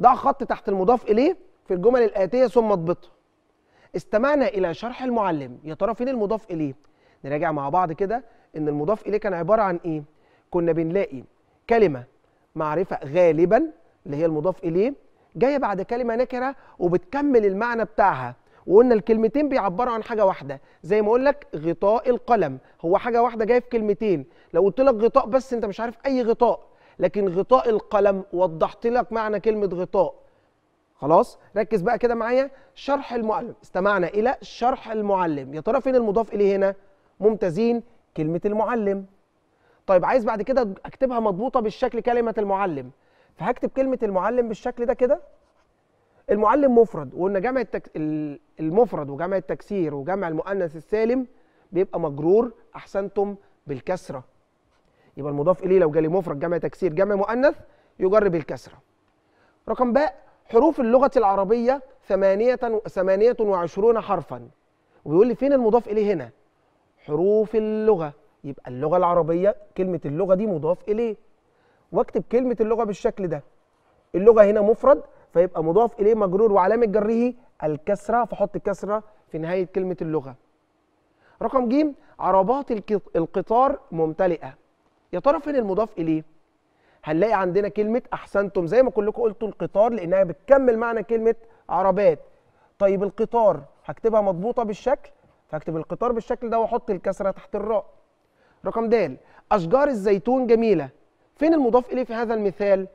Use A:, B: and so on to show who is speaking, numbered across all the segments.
A: ضع خط تحت المضاف اليه في الجمل الاتيه ثم اضبطها استمعنا الى شرح المعلم يا ترى فين المضاف اليه نراجع مع بعض كده ان المضاف اليه كان عباره عن ايه كنا بنلاقي كلمه معرفه غالبا اللي هي المضاف اليه جايه بعد كلمه نكره وبتكمل المعنى بتاعها وقلنا الكلمتين بيعبروا عن حاجه واحده زي ما اقول لك غطاء القلم هو حاجه واحده جايه في كلمتين لو قلت لك غطاء بس انت مش عارف اي غطاء لكن غطاء القلم وضحت لك معنى كلمه غطاء خلاص ركز بقى كده معايا شرح المعلم استمعنا الى شرح المعلم يا ترى فين المضاف اليه هنا ممتازين كلمه المعلم طيب عايز بعد كده اكتبها مضبوطه بالشكل كلمه المعلم فهكتب كلمه المعلم بالشكل ده كده المعلم مفرد وقلنا جمع التك... المفرد وجمع التكسير وجمع المؤنث السالم بيبقى مجرور احسنتم بالكسره يبقى المضاف اليه لو جالي مفرد جمع تكسير جمع مؤنث يجرب الكسره رقم باء حروف اللغه العربيه 28 حرفا وبيقول لي فين المضاف اليه هنا حروف اللغه يبقى اللغه العربيه كلمه اللغه دي مضاف اليه واكتب كلمه اللغه بالشكل ده اللغه هنا مفرد فيبقى مضاف اليه مجرور وعلامه جره الكسره فحط كسره في نهايه كلمه اللغه رقم ج عربات القطار ممتلئه يا ترى فين المضاف اليه هنلاقي عندنا كلمه احسنتم زي ما كلكم قلتوا القطار لانها بتكمل معنى كلمه عربات طيب القطار هكتبها مضبوطه بالشكل فهكتب القطار بالشكل ده واحط الكسره تحت الراء رقم د اشجار الزيتون جميله فين المضاف اليه في هذا المثال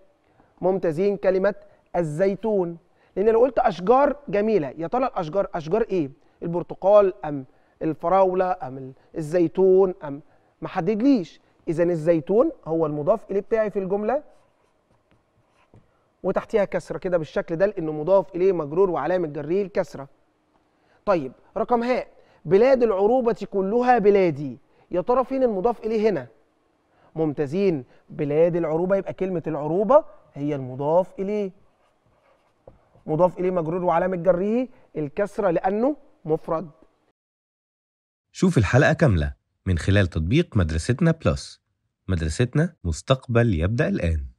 A: ممتازين كلمه الزيتون لان لو قلت اشجار جميله يا ترى الاشجار اشجار ايه البرتقال ام الفراوله ام الزيتون ام ما حددليش اذا الزيتون هو المضاف اليه بتاعي في الجمله وتحتيها كسره كده بالشكل ده لانه مضاف اليه مجرور وعلامه جريه الكسره طيب رقم هاء بلاد العروبه كلها بلادي يا ترى فين المضاف اليه هنا ممتازين بلاد العروبه يبقى كلمه العروبه هي المضاف اليه مضاف اليه مجرور وعلامه جريه الكسره لانه مفرد شوف الحلقه كامله من خلال تطبيق مدرستنا بلس مدرستنا مستقبل يبدأ الآن